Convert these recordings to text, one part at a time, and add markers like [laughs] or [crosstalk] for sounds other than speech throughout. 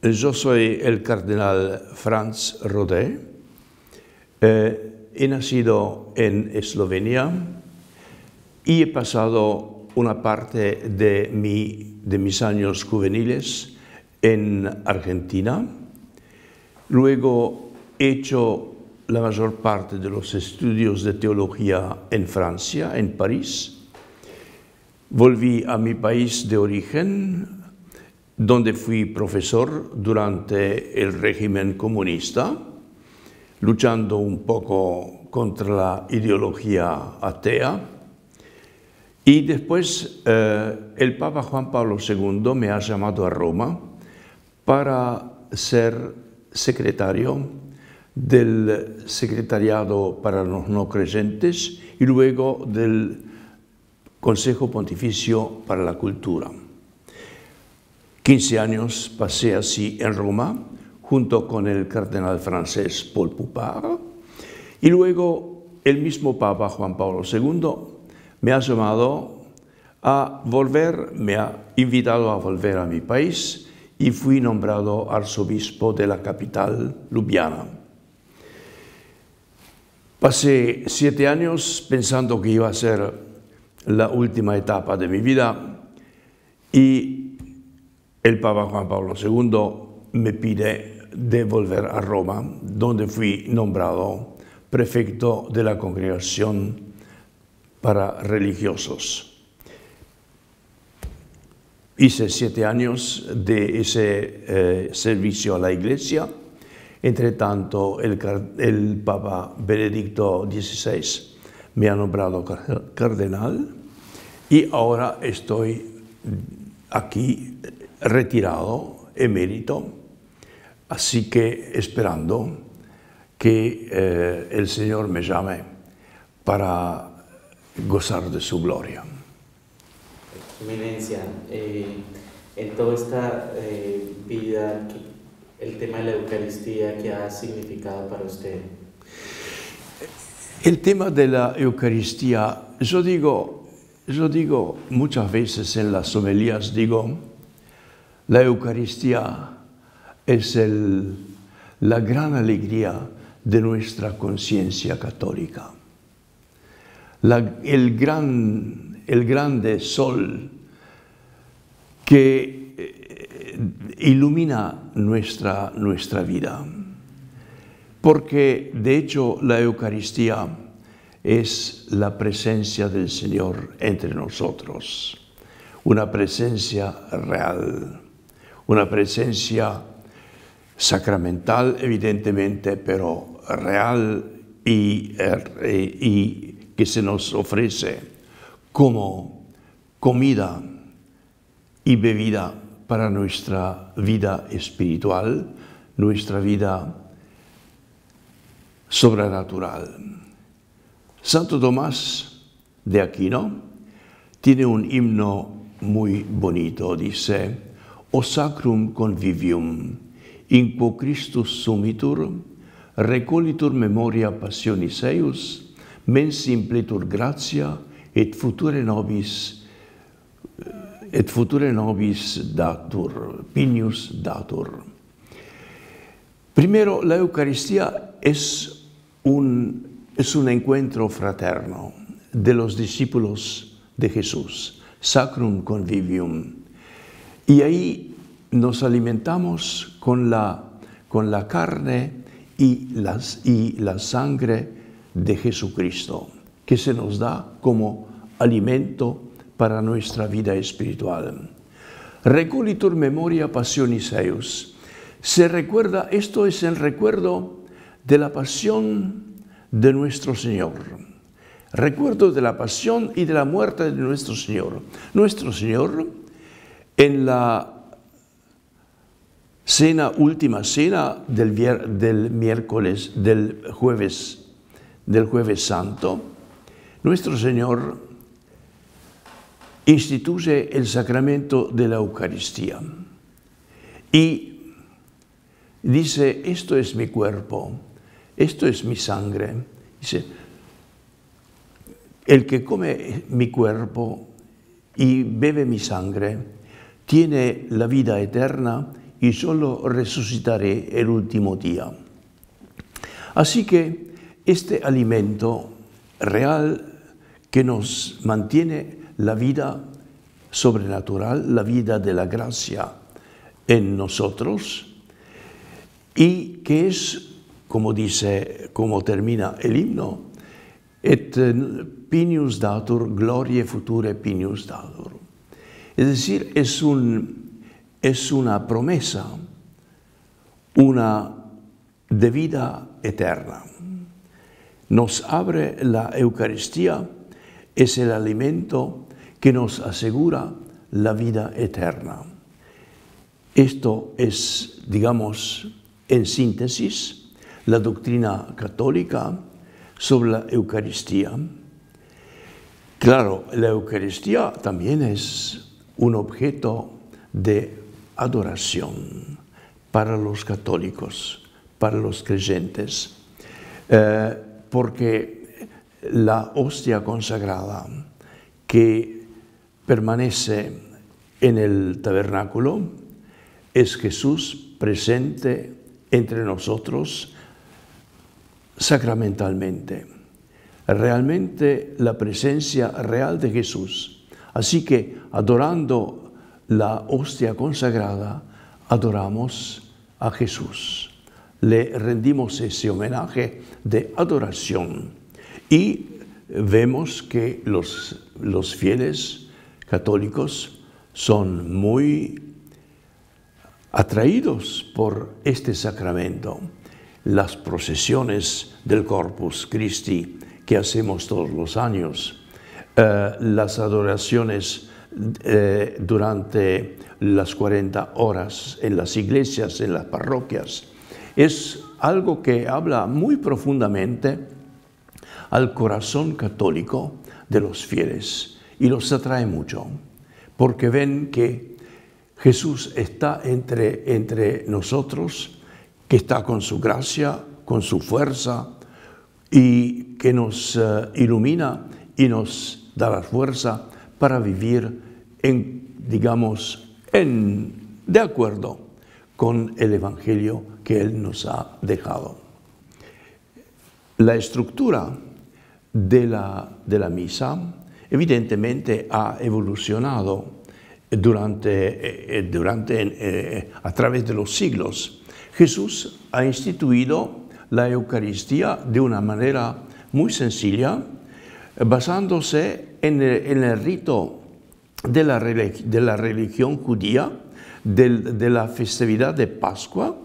Yo soy el cardenal Franz Rodé. Eh, he nacido en Eslovenia y he pasado una parte de, mi, de mis años juveniles en Argentina. Luego he hecho la mayor parte de los estudios de teología en Francia, en París. Volví a mi país de origen, donde fui profesor durante el régimen comunista, luchando un poco contra la ideología atea. Y después eh, el Papa Juan Pablo II me ha llamado a Roma para ser secretario del Secretariado para los No Creyentes y luego del Consejo Pontificio para la Cultura. 15 años pasé así en Roma, junto con el cardenal francés Paul Poupard, y luego el mismo Papa Juan Pablo II me ha llamado a volver, me ha invitado a volver a mi país y fui nombrado arzobispo de la capital Ljubljana. Pasé siete años pensando que iba a ser la última etapa de mi vida y el Papa Juan Pablo II me pide de volver a Roma, donde fui nombrado prefecto de la Congregación para Religiosos. Hice siete años de ese eh, servicio a la Iglesia. Entre tanto, el Papa Benedicto XVI me ha nombrado cardenal y ahora estoy aquí retirado, emérito, así que esperando que eh, el Señor me llame para gozar de su gloria. Eminencia, eh, en toda esta eh, vida, el tema de la Eucaristía, ¿qué ha significado para usted? El tema de la Eucaristía, yo digo, yo digo muchas veces en las homilías, digo, la Eucaristía es el, la gran alegría de nuestra conciencia católica. el, gran, el grande sol que eh, ilumina nuestra, nuestra vida. Porque de hecho la Eucaristía es la presencia del Señor entre nosotros, una presencia real una presencia sacramental, evidentemente, pero real y, eh, y que se nos ofrece como comida y bebida para nuestra vida espiritual, nuestra vida sobrenatural. Santo Tomás de Aquino tiene un himno muy bonito, dice, o sacrum convivium, in quo Christus sumitur, recolitur memoria passionis eius, mens implitur gratia et future nobis et future nobis datur, pinius datur. Primero, la Eucaristia es un, es un encuentro fraterno de los discípulos de Jesús, sacrum convivium. Y ahí nos alimentamos con la, con la carne y, las, y la sangre de Jesucristo, que se nos da como alimento para nuestra vida espiritual. Reculitur memoria passionis eius. Se recuerda, esto es el recuerdo de la pasión de nuestro Señor. Recuerdo de la pasión y de la muerte de nuestro Señor. Nuestro Señor en la cena, última cena del, miércoles, del jueves, del jueves santo, nuestro Señor instituye el sacramento de la Eucaristía y dice, esto es mi cuerpo, esto es mi sangre. Dice, el que come mi cuerpo y bebe mi sangre, tiene la vida eterna y solo resucitaré el último día. Así que este alimento real que nos mantiene la vida sobrenatural, la vida de la gracia en nosotros y que es, como dice, como termina el himno, et pinius datur, glorie future pinius datur. Es decir, es, un, es una promesa, una de vida eterna. Nos abre la Eucaristía, es el alimento que nos asegura la vida eterna. Esto es, digamos, en síntesis, la doctrina católica sobre la Eucaristía. Claro, la Eucaristía también es un objeto de adoración para los católicos, para los creyentes, eh, porque la hostia consagrada que permanece en el tabernáculo es Jesús presente entre nosotros sacramentalmente. Realmente la presencia real de Jesús Así que adorando la hostia consagrada, adoramos a Jesús. Le rendimos ese homenaje de adoración y vemos que los, fieles católicos son muy atraídos por este sacramento. Las procesiones del Corpus Christi que hacemos todos los años eh, las adoraciones eh, durante las 40 horas en las iglesias, en las parroquias. Es algo que habla muy profundamente al corazón católico de los fieles y los atrae mucho, porque ven que Jesús está entre, entre nosotros, que está con su gracia, con su fuerza y que nos eh, ilumina y nos la fuerza para vivir en, digamos, en, de acuerdo con el Evangelio que Él nos ha dejado. La estructura de la, de la misa evidentemente ha evolucionado durante, eh, eh, durante, eh, a través de los siglos. Jesús ha instituido la Eucaristía de una manera muy sencilla basándose en el, rito de la, religión judía, de, la festividad de Pascua,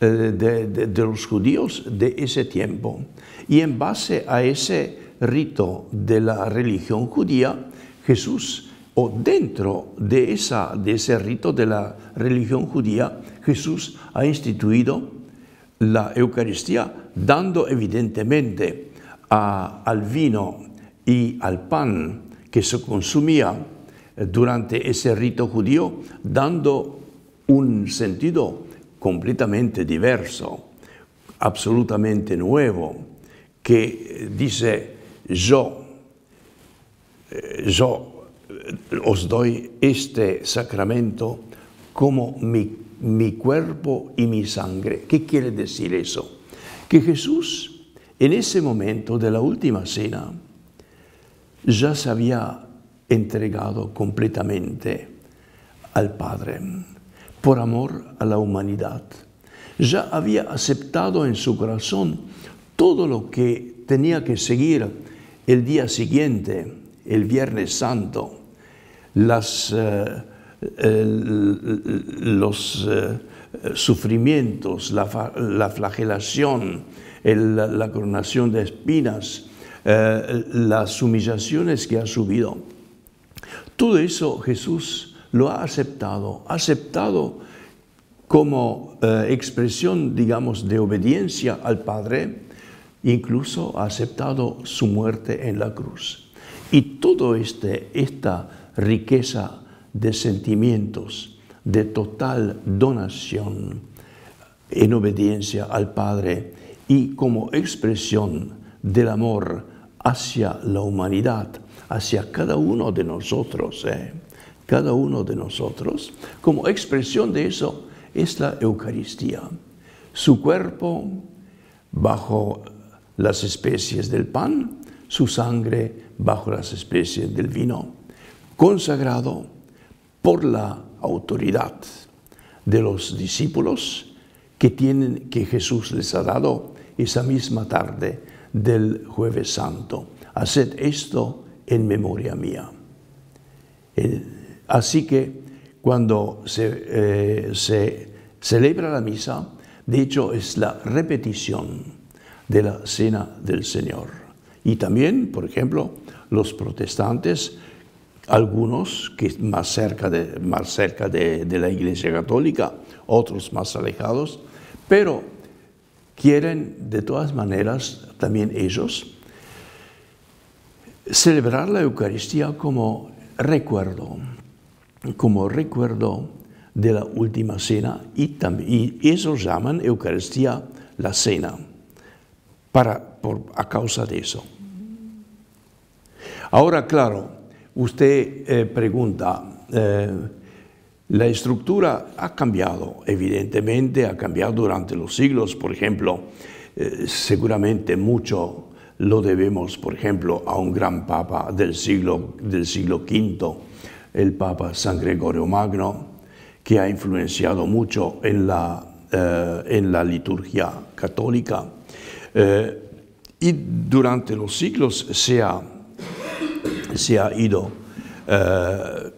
eh, de, los judíos de ese tiempo. Y en base a ese rito de la religión judía, Jesús, o dentro de, esa, de ese rito de la religión judía, Jesús ha instituido la Eucaristía, dando evidentemente al vino y al pan que se consumía eh, durante ese rito judío, dando un sentido completamente diverso, absolutamente nuevo, que eh, dice, yo, eh, yo os doy este sacramento como mi, mi cuerpo y mi sangre. ¿Qué quiere decir eso? Que Jesús, en ese momento de la última cena, ya se había entregado completamente al Padre por amor a la humanidad. Ya había aceptado en su corazón todo lo que tenía que seguir el día siguiente, el Viernes Santo, las, eh, los eh, sufrimientos, la, flagelación, la coronación de espinas, eh, las humillaciones que ha subido. Todo eso Jesús lo ha aceptado, ha aceptado como eh, expresión, digamos, de obediencia al Padre, incluso ha aceptado su muerte en la cruz. Y toda este, esta riqueza de sentimientos, de total donación en obediencia al Padre y como expresión del amor hacia la humanidad, hacia cada uno de nosotros. ¿eh? Cada uno de nosotros. Como expresión de eso es la Eucaristía. Su cuerpo bajo las especies del pan, su sangre bajo las especies del vino, consagrado por la autoridad de los discípulos que, tienen, que Jesús les ha dado esa misma tarde del jueves santo. Haced esto en memoria mía. Así que cuando eh, se, celebra la misa, de hecho es la repetición de la cena del Señor. Y también, por ejemplo, los protestantes, algunos que más cerca, de, más cerca de la Iglesia Católica, otros más alejados, pero quieren de todas maneras también ellos celebrar la Eucaristía como recuerdo, como recuerdo de la última cena y, también, y llaman Eucaristía la cena, para, por, a causa de eso. Ahora, claro, usted eh, pregunta, eh, la estructura ha cambiado, evidentemente, ha cambiado durante los siglos. Por ejemplo, eh, seguramente mucho lo debemos, por ejemplo, a un gran papa del siglo, del siglo V, el Papa San Gregorio Magno, que ha influenciado mucho en la, eh, en la liturgia católica. Eh, y durante los siglos se ha, se ha ido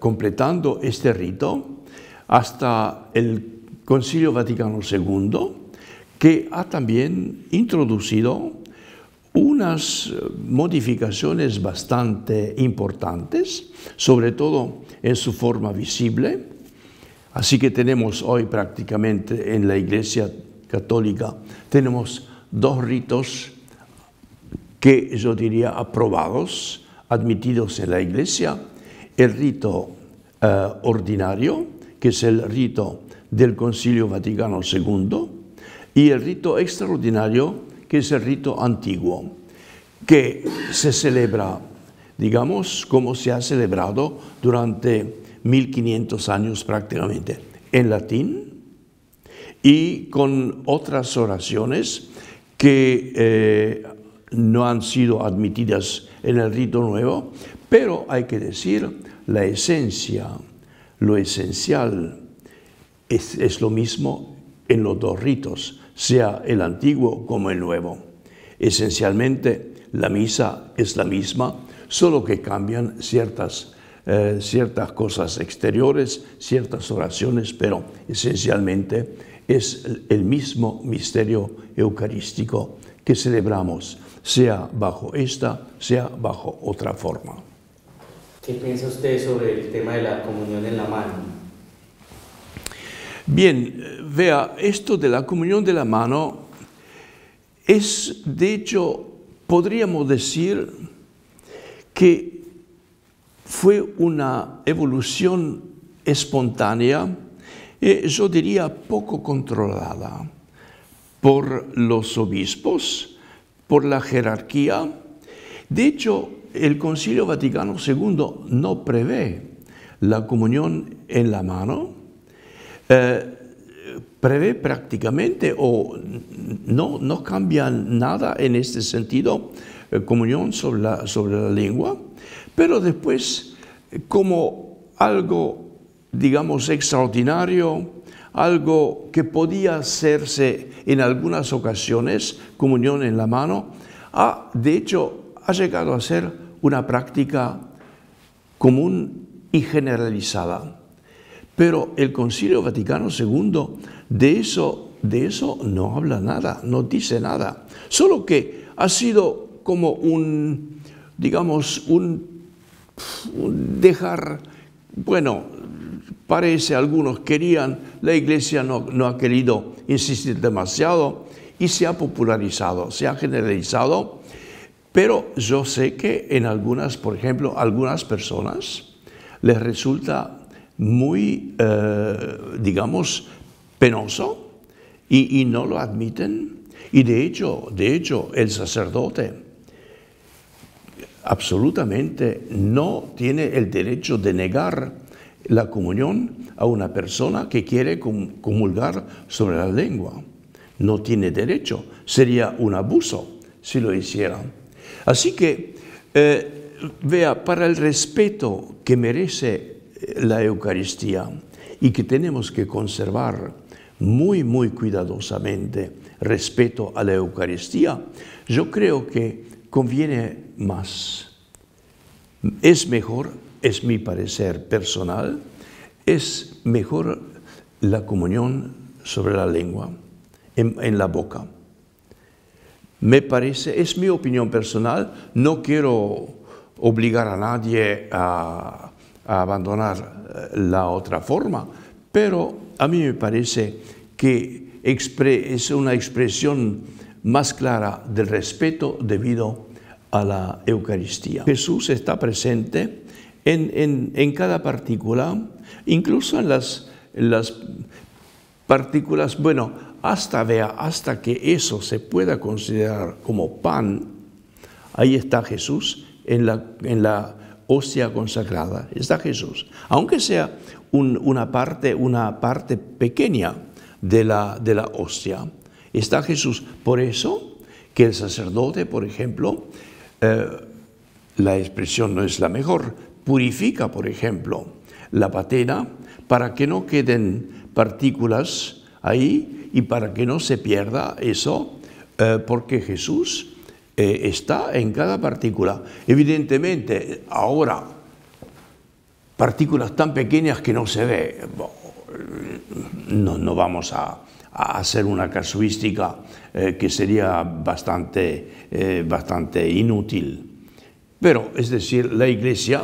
completando este rito hasta el Concilio Vaticano II, que ha también introducido unas eh, modificaciones bastante importantes, sobre todo en su forma visible. Así que tenemos hoy prácticamente en la Iglesia Católica, tenemos dos ritos que yo diría aprobados, admitidos en la Iglesia, el rito eh, ordinario, que es el rito del Concilio Vaticano II, y el rito extraordinario, que es el rito antiguo, que se celebra, digamos, como se ha celebrado durante 1500 años prácticamente, en latín y con otras oraciones que eh, no han sido admitidas en el rito nuevo, pero hay que decir la esencia lo esencial es, lo mismo en los dos ritos, sea el antiguo como el nuevo. Esencialmente, la misa es la misma, solo que cambian ciertas, eh, ciertas cosas exteriores, ciertas oraciones, pero esencialmente es el mismo misterio eucarístico que celebramos, sea bajo esta, sea bajo otra forma. ¿Qué piensa usted sobre el tema de la comunión en la mano? Bien, vea, esto de la comunión de la mano es, de hecho, podríamos decir que fue una evolución espontánea, eh, yo diría poco controlada, por los obispos, por la jerarquía. De hecho, el Concilio Vaticano II no prevé la comunión en la mano, eh, prevé prácticamente o no, no cambia nada en este sentido, eh, comunión sobre la, sobre la lengua, pero después como algo, digamos, extraordinario, algo que podía hacerse en algunas ocasiones, comunión en la mano, ha, de hecho, ha llegado a ser una práctica común y generalizada. Pero el Concilio Vaticano II de eso, de eso no habla nada, no dice nada. Solo que ha sido como un, digamos, un, dejar, bueno, parece algunos querían, la Iglesia no, no ha querido insistir demasiado y se ha popularizado, se ha generalizado pero yo sé que en algunas, por ejemplo, algunas personas les resulta muy, eh, digamos, penoso y, no lo admiten. Y de hecho, de hecho, el sacerdote absolutamente no tiene el derecho de negar la comunión a una persona que quiere comulgar sobre la lengua. No tiene derecho. Sería un abuso si lo hicieran. Así que, eh, vea, para el respeto que merece eh, la Eucaristía y que tenemos que conservar muy, muy cuidadosamente respeto a la Eucaristía, yo creo que conviene más. Es mejor, es mi parecer personal, es mejor la comunión sobre la lengua, en la boca me parece, es mi opinión personal, no quiero obligar a nadie a, abandonar eh, la otra forma, pero a mí me parece que es una expresión más clara del respeto debido a la Eucaristía. Jesús está presente en, cada partícula, incluso en las, en las partículas, bueno, hasta, vea, hasta que eso se pueda considerar como pan, ahí está Jesús en la, en hostia consagrada, está Jesús, aunque sea una, parte, una parte pequeña de la, de hostia, está Jesús. Por eso que el sacerdote, por ejemplo, eh, la expresión no es la mejor, purifica, por ejemplo, la patena para que no queden partículas ahí y para que no se pierda eso, eh, porque Jesús eh, está en cada partícula. Evidentemente, ahora, partículas tan pequeñas que no se ve, no, vamos a, hacer una casuística eh, que sería bastante, bastante inútil. Pero, es decir, la Iglesia,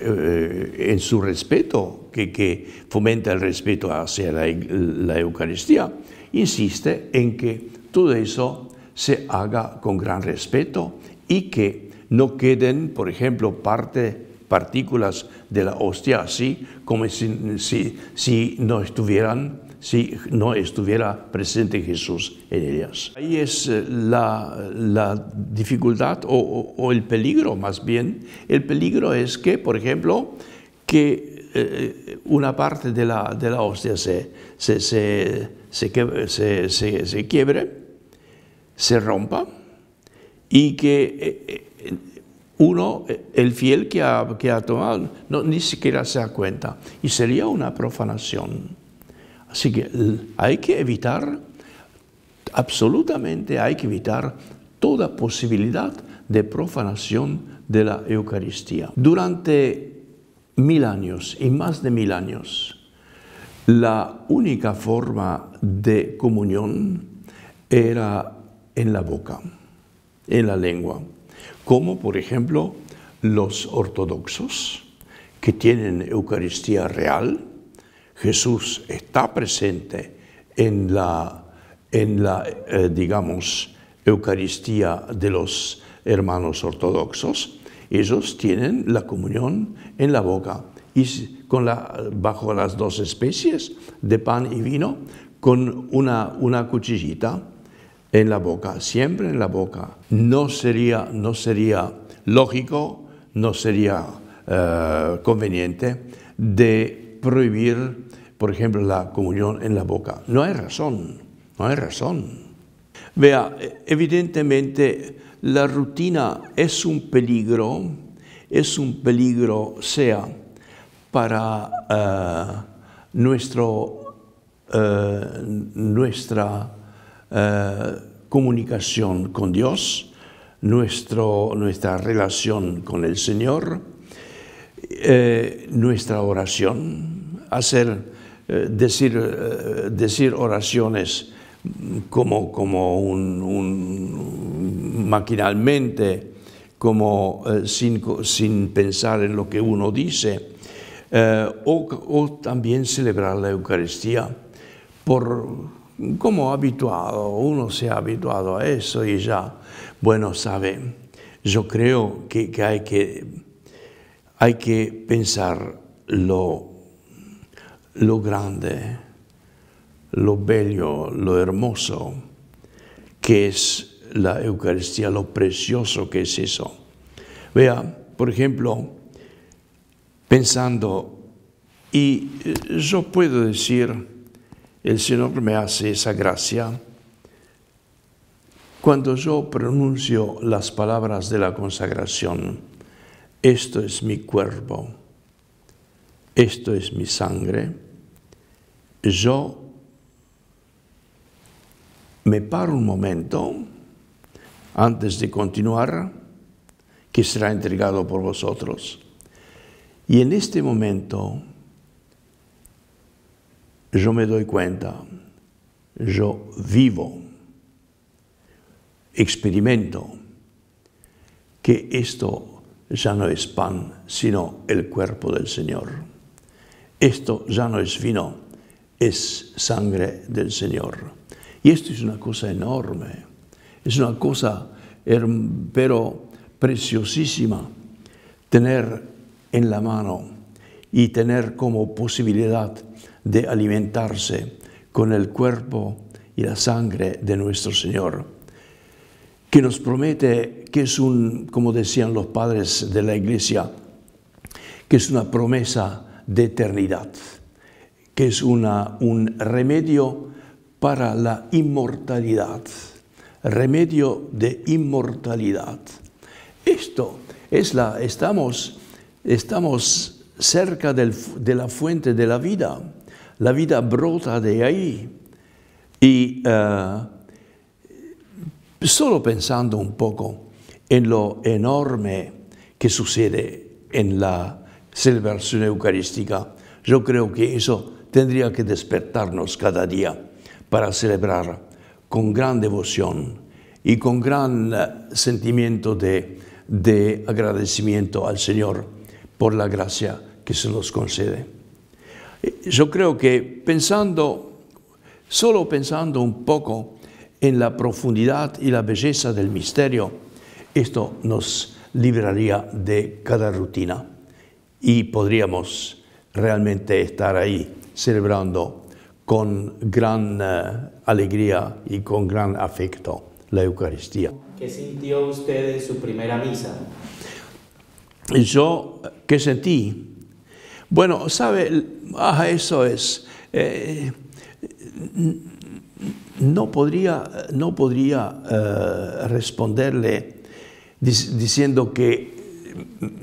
en su respeto que, fomenta el respeto hacia la, Eucaristía, insiste en que todo eso se haga con gran respeto y que no queden, por ejemplo, partículas de la hostia así como si, si, no estuvieran si no estuviera presente Jesús en ellas. Ahí es eh, la, dificultad o, el peligro más bien. El peligro es que, por ejemplo, que eh, eh, una parte de la, hostia se, se, se, quiebre, se rompa, y que eh, uno, el fiel que ha, que ha tomado, ni siquiera se da cuenta, y sería una profanación. Así que hay que evitar, absolutamente hay que evitar toda posibilidad de profanación de la Eucaristía. Durante mil años y más de mil años, la única forma de comunión era en la boca, en la lengua, como por ejemplo los ortodoxos que tienen Eucaristía real, Jesús está presente en la, eh, digamos, Eucaristía de los hermanos ortodoxos, ellos tienen la comunión en la boca y con la, bajo las dos especies de pan y vino, con una, una cuchillita en la boca, siempre en la boca. No sería, no sería lógico, no sería eh, conveniente de prohibir, por ejemplo, la comunión en la boca. No hay razón, no hay razón. Vea, e, evidentemente la rutina es un peligro, es un peligro sea para eh, nuestro, eh, nuestra eh, comunicación con Dios, nuestro, nuestra relación con el Señor, nuestra oración, hacer, decir, decir oraciones como, como un maquinalmente, como eh, sin, pensar en lo que uno dice, eh, o, también celebrar la Eucaristía por como habituado, uno se ha habituado a eso y ya, bueno, sabe, yo creo que, hay que hay que pensar lo, lo grande, lo bello, lo hermoso que es la Eucaristía, lo precioso que es eso. Vea, por ejemplo, pensando, y eh, yo puedo decir, el Señor me hace esa gracia, cuando yo pronuncio las palabras de la consagración, esto es mi cuerpo, esto es mi sangre, yo me paro un momento antes de continuar, que será entregado por vosotros. Y en este momento yo me doy cuenta, yo vivo, experimento que esto ya no es pan, sino el cuerpo del Señor. Esto ya no es vino, es sangre del Señor. Y esto es una cosa enorme. Es una cosa, pero preciosísima, tener en la mano y tener como posibilidad de alimentarse con el cuerpo y la sangre de nuestro Señor, que nos promete que es un, como decían los padres de la iglesia, que es una promesa de eternidad, que es un remedio para la inmortalidad remedio de inmortalidad. Esto es la, estamos, estamos cerca de la fuente de la vida. La vida brota de ahí. Y eh, solo pensando un poco en lo enorme que sucede en la celebración eucarística, yo creo que eso tendría que despertarnos cada día para celebrar con gran devoción y con gran eh, sentimiento de, agradecimiento al Señor por la gracia que se nos concede. Yo creo que pensando, solo pensando un poco en la profundidad y la belleza del misterio, esto nos libraría de cada rutina y podríamos realmente estar ahí celebrando con gran eh, alegría y con gran afecto la Eucaristía. ¿Qué sintió usted en su primera misa? Yo, ¿qué sentí? Bueno, sabe, ah, eso es. Eh, no podría, no podría eh, responderle diciendo que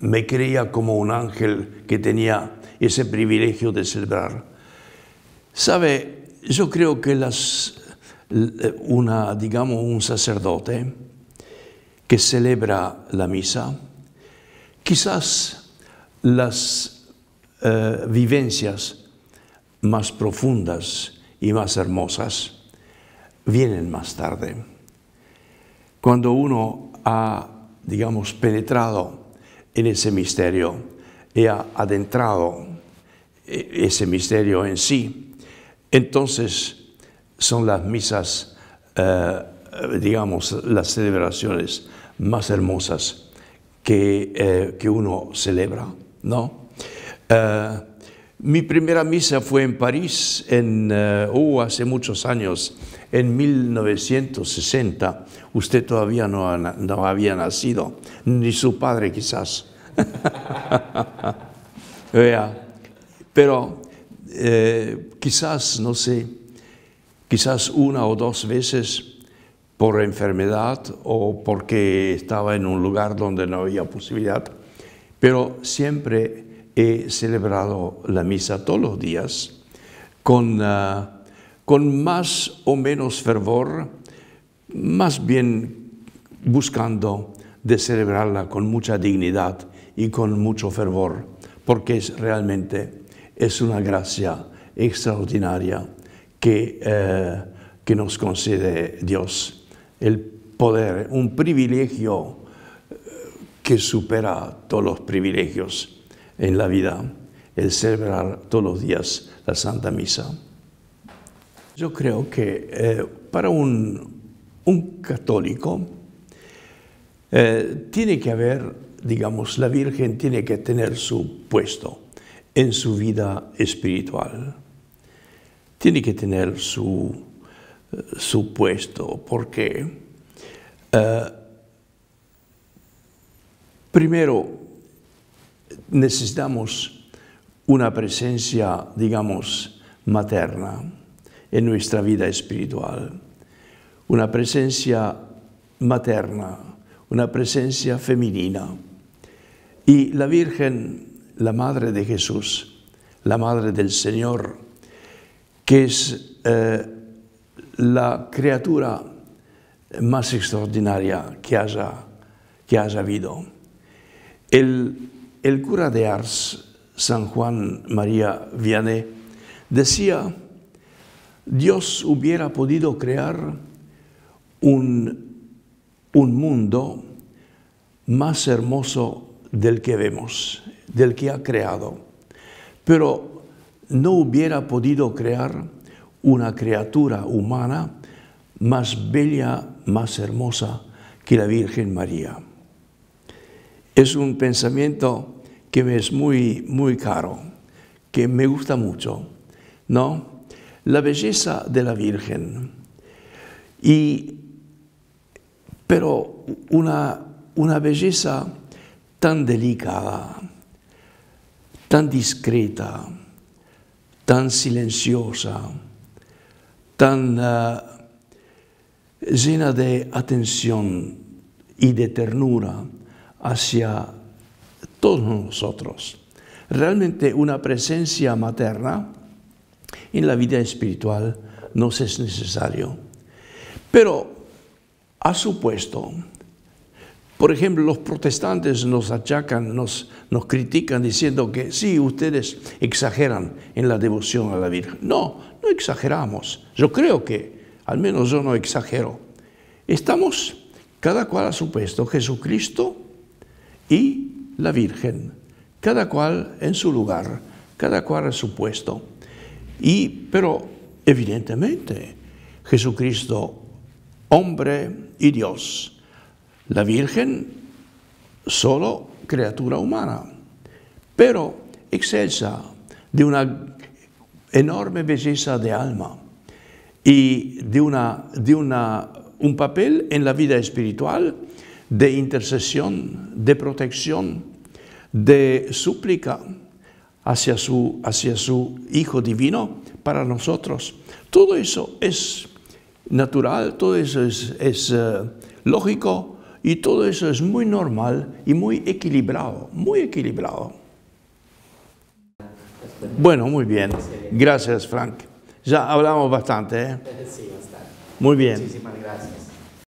me creía como un ángel que tenía ese privilegio de celebrar Sabe, yo creo que las, una, digamos, un sacerdote que celebra la misa, quizás las eh, vivencias más profundas y más hermosas vienen más tarde. Cuando uno ha, digamos, penetrado en ese misterio y ha adentrado eh, ese misterio en sí, entonces son las misas, eh, digamos, las celebraciones más hermosas que, eh, uno celebra, ¿no? Eh, mi primera misa fue en París, en, uh, hace muchos años, en 1960. Usted todavía no, había nacido, ni su padre quizás. [laughs] pero eh, quizás, no sé, quizás una o dos veces por enfermedad o porque estaba en un lugar donde no había posibilidad, pero siempre he celebrado la misa todos los días con, ah, con más o menos fervor, más bien buscando de celebrarla con mucha dignidad y con mucho fervor, porque es realmente es una gracia extraordinaria que, eh, que nos concede Dios. El poder, un privilegio eh, que supera todos los privilegios en la vida, el celebrar todos los días la Santa Misa. Yo creo que eh, para un, católico tiene que haber, digamos, la Virgen tiene que tener su puesto en su vida espiritual. Tiene que tener su, eh, su puesto, porque eh, primero necesitamos una presencia, digamos, materna en nuestra vida espiritual, una presencia materna, una presencia femenina. Y la Virgen la madre de Jesús, la madre del Señor, que es eh, la criatura más extraordinaria que haya, que habido. El, cura de Ars, San Juan María Vianney, decía, Dios hubiera podido crear un mundo más hermoso del que vemos del que ha creado. Pero no hubiera podido crear una criatura humana más bella, más hermosa que la Virgen María. Es un pensamiento que me es muy, muy caro, que me gusta mucho, ¿no? La belleza de la Virgen. Y, pero una, una belleza tan delicada, tan discreta, tan silenciosa, tan ah, llena de atención y de ternura hacia todos nosotros. Realmente una presencia materna en la vida espiritual nos es necesario. Pero ha supuesto por ejemplo, los protestantes nos achacan, nos, critican diciendo que sí, ustedes exageran en la devoción a la Virgen. No, no exageramos. Yo creo que, al menos yo no exagero. Estamos cada cual a su puesto, Jesucristo y la Virgen, cada cual en su lugar, cada cual a su puesto. Y, pero evidentemente, Jesucristo, hombre y Dios, la Virgen, solo criatura humana, pero excelsa de una enorme belleza de alma y de, una, un papel en la vida espiritual de intercesión, de protección, de súplica hacia su, hacia su Hijo Divino para nosotros. Todo eso es natural, todo eso es, eh, lógico y todo eso es muy normal y muy equilibrado, muy equilibrado. Bueno, muy bien. Gracias, Frank. Ya hablamos bastante. ¿eh? Muy bien. Muchísimas gracias.